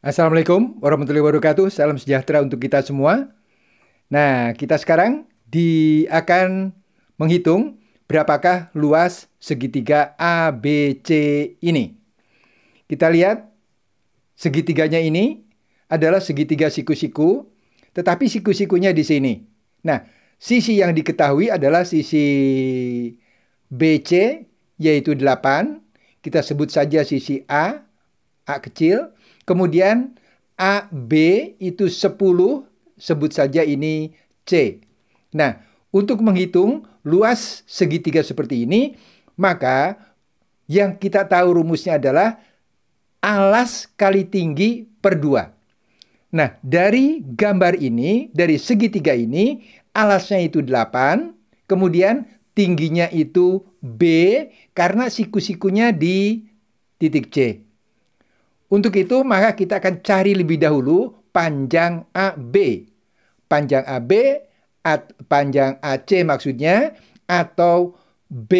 Assalamualaikum warahmatullahi wabarakatuh. Salam sejahtera untuk kita semua. Nah, kita sekarang di akan menghitung berapakah luas segitiga ABC ini. Kita lihat segitiganya ini adalah segitiga siku-siku, tetapi siku-sikunya di sini. Nah, sisi yang diketahui adalah sisi BC yaitu 8. Kita sebut saja sisi A, A kecil Kemudian A, B itu 10, sebut saja ini C. Nah, untuk menghitung luas segitiga seperti ini, maka yang kita tahu rumusnya adalah alas kali tinggi per 2. Nah, dari gambar ini, dari segitiga ini, alasnya itu 8, kemudian tingginya itu B karena siku-sikunya di titik C. Untuk itu, maka kita akan cari lebih dahulu panjang AB. Panjang AB, at, panjang AC maksudnya, atau B.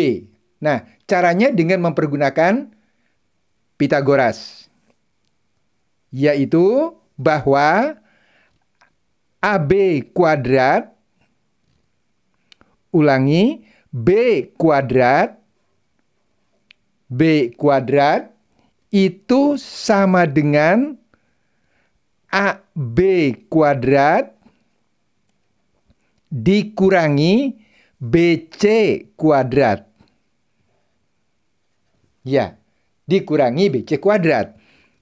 Nah, caranya dengan mempergunakan Pitagoras. Yaitu bahwa AB kuadrat, ulangi, B kuadrat, B kuadrat itu sama dengan AB kuadrat dikurangi BC kuadrat. Ya, dikurangi BC kuadrat.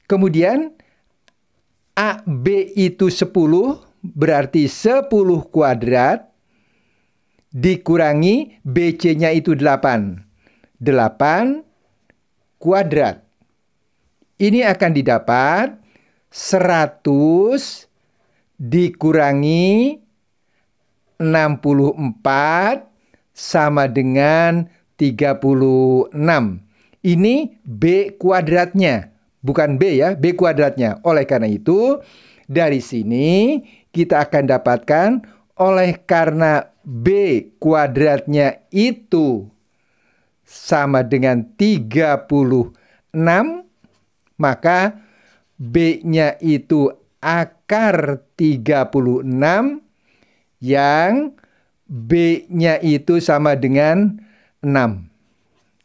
Kemudian AB itu 10 berarti 10 kuadrat dikurangi BC-nya itu 8. 8 kuadrat. Ini akan didapat 100 dikurangi 64 sama dengan 36. Ini B kuadratnya, bukan B ya, B kuadratnya. Oleh karena itu, dari sini kita akan dapatkan oleh karena B kuadratnya itu sama dengan 36 maka B-nya itu akar 36 yang B-nya itu sama dengan 6.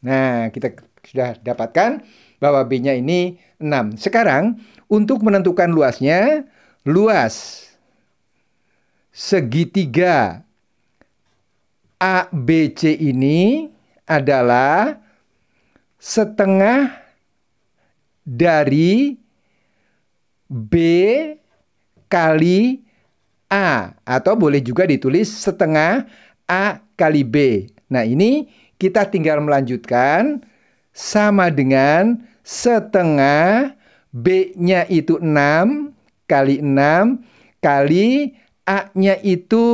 Nah, kita sudah dapatkan bahwa B-nya ini 6. Sekarang, untuk menentukan luasnya, luas segitiga ABC ini adalah setengah dari B kali A atau boleh juga ditulis setengah A kali B. Nah, ini kita tinggal melanjutkan sama dengan setengah B-nya itu 6 kali 6 kali A-nya itu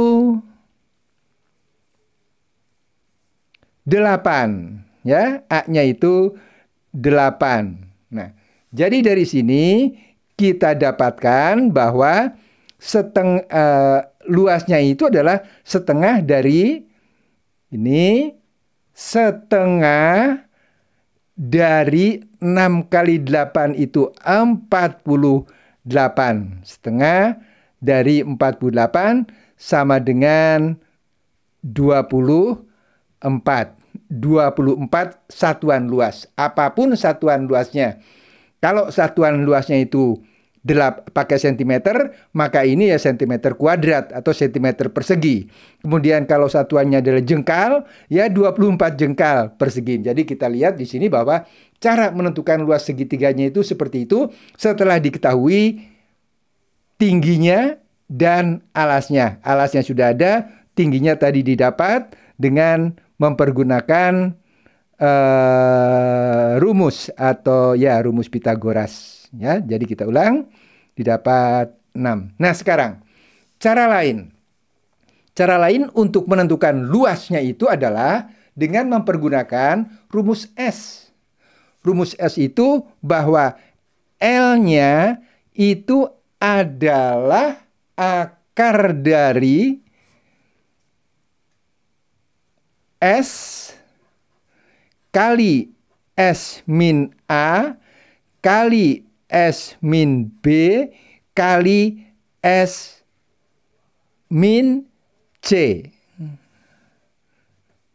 8 ya, A-nya itu 8. Nah, jadi dari sini kita dapatkan bahwa seteng uh, luasnya itu adalah setengah dari ini setengah dari 6 kali 8 itu 48 setengah dari 48 sama dengan 24 24 satuan luas apapun satuan luasnya kalau satuan luasnya itu delap pakai sentimeter, maka ini ya sentimeter kuadrat atau sentimeter persegi. Kemudian kalau satuannya adalah jengkal, ya 24 jengkal persegi. Jadi kita lihat di sini bahwa cara menentukan luas segitiganya itu seperti itu setelah diketahui tingginya dan alasnya. Alasnya sudah ada, tingginya tadi didapat dengan mempergunakan uh, rumus atau ya rumus Pitagoras ya. Jadi kita ulang didapat 6. Nah, sekarang cara lain. Cara lain untuk menentukan luasnya itu adalah dengan mempergunakan rumus S. Rumus S itu bahwa L-nya itu adalah akar dari S kali S min A kali S min B kali S min C.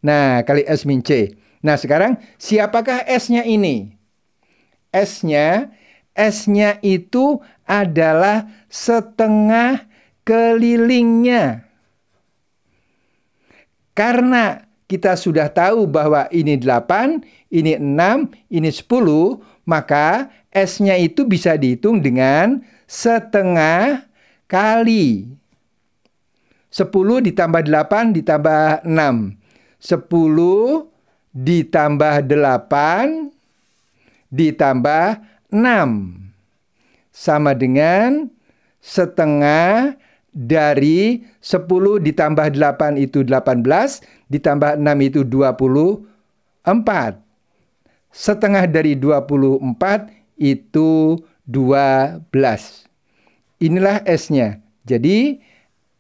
Nah, kali S min C. Nah, sekarang siapakah S-nya ini? S-nya, S-nya itu adalah setengah kelilingnya. Karena kita sudah tahu bahwa ini 8, ini 6, ini 10, maka S-nya itu bisa dihitung dengan setengah kali. 10 ditambah 8 ditambah 6. 10 ditambah 8 ditambah 6. Sama dengan setengah kali dari 10 ditambah 8 itu 18, ditambah 6 itu 24. Setengah dari 24 itu 12. Inilah S-nya. Jadi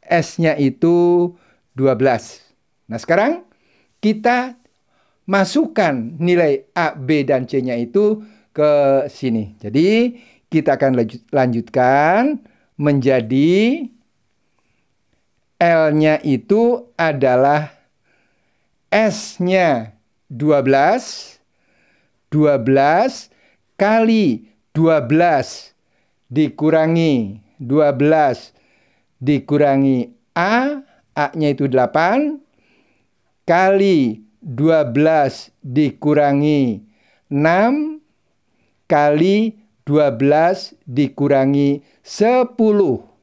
S-nya itu 12. Nah sekarang kita masukkan nilai A, B, dan C-nya itu ke sini. Jadi kita akan lanjutkan menjadi L-nya itu adalah S-nya 12 12 kali 12 dikurangi 12 dikurangi A A-nya itu 8 kali 12 dikurangi 6 kali 12 dikurangi 10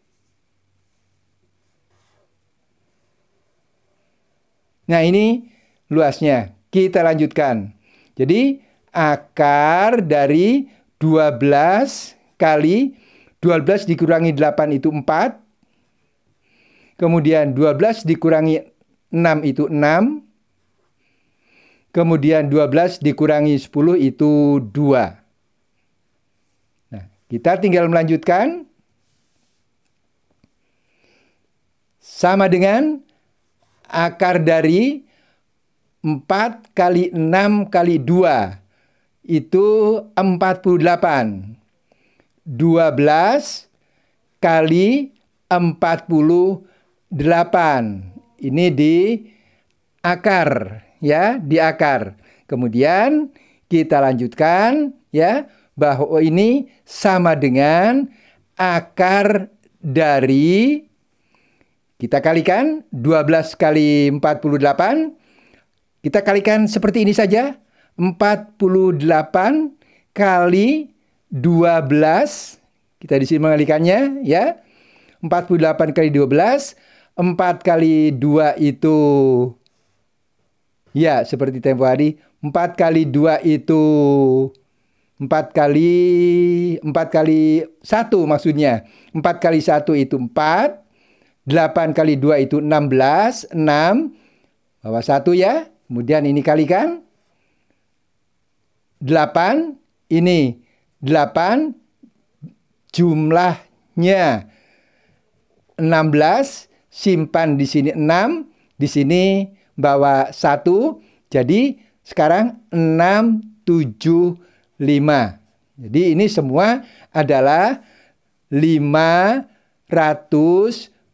Nah, ini luasnya. Kita lanjutkan. Jadi, akar dari 12 kali 12 dikurangi 8 itu 4. Kemudian 12 dikurangi 6 itu 6. Kemudian 12 dikurangi 10 itu 2. Nah, kita tinggal melanjutkan. Sama dengan akar dari 4 kali 6 kali 2 itu 48. 12 kali 48. Ini di akar ya, di akar. Kemudian kita lanjutkan ya bahwa ini sama dengan akar dari kita kalikan 12 kali 48. Kita kalikan seperti ini saja. 48 kali 12. Kita di sini mengalikannya ya. 48 kali 12. 4 kali 2 itu ya seperti tempo hari. 4 kali 2 itu 4 kali 4 kali 1 maksudnya. 4 kali 1 itu 4. 8 kali 2 itu 16, 6, bawa 1 ya. Kemudian ini kalikan. 8, ini 8 jumlahnya 16, simpan di sini 6, di sini bawa 1. Jadi sekarang 6, 7, 5. Jadi ini semua adalah 500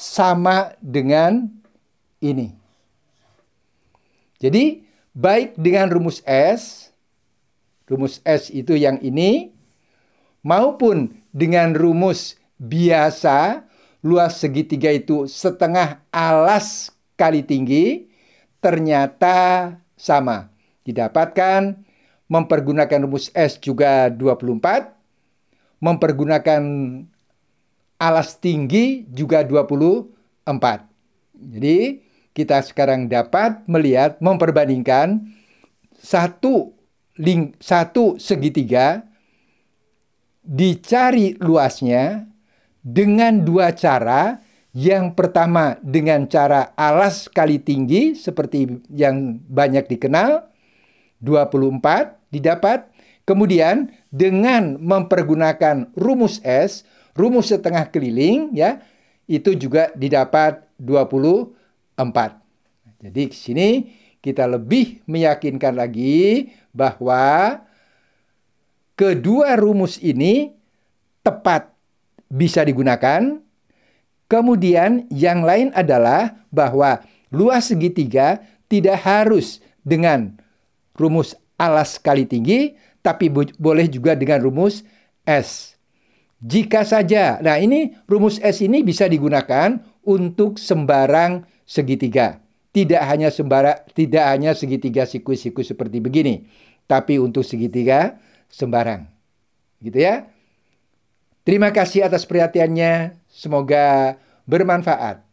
sama dengan ini. Jadi, baik dengan rumus S, rumus S itu yang ini, maupun dengan rumus biasa, luas segitiga itu setengah alas kali tinggi, ternyata sama. Didapatkan mempergunakan rumus S juga 24, mempergunakan alas tinggi juga 24. Jadi kita sekarang dapat melihat memperbandingkan satu ling, satu segitiga dicari luasnya dengan dua cara. Yang pertama dengan cara alas kali tinggi seperti yang banyak dikenal 24 didapat. Kemudian dengan mempergunakan rumus S rumus setengah keliling ya itu juga didapat 24. Jadi di sini kita lebih meyakinkan lagi bahwa kedua rumus ini tepat bisa digunakan. Kemudian yang lain adalah bahwa luas segitiga tidak harus dengan rumus alas kali tinggi, tapi boleh juga dengan rumus S jika saja. Nah, ini rumus S ini bisa digunakan untuk sembarang segitiga. Tidak hanya sembarang, tidak hanya segitiga siku-siku seperti begini, tapi untuk segitiga sembarang. Gitu ya. Terima kasih atas perhatiannya. Semoga bermanfaat.